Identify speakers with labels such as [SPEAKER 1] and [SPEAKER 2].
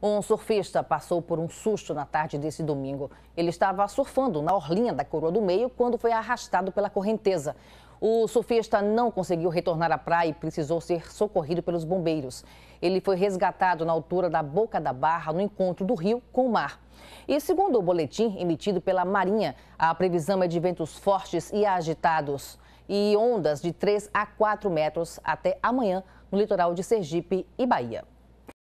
[SPEAKER 1] Um surfista passou por um susto na tarde desse domingo. Ele estava surfando na orlinha da Coroa do Meio quando foi arrastado pela correnteza. O surfista não conseguiu retornar à praia e precisou ser socorrido pelos bombeiros. Ele foi resgatado na altura da boca da barra, no encontro do rio com o mar. E segundo o boletim emitido pela Marinha, a previsão é de ventos fortes e agitados e ondas de 3 a 4 metros até amanhã no litoral de Sergipe e Bahia.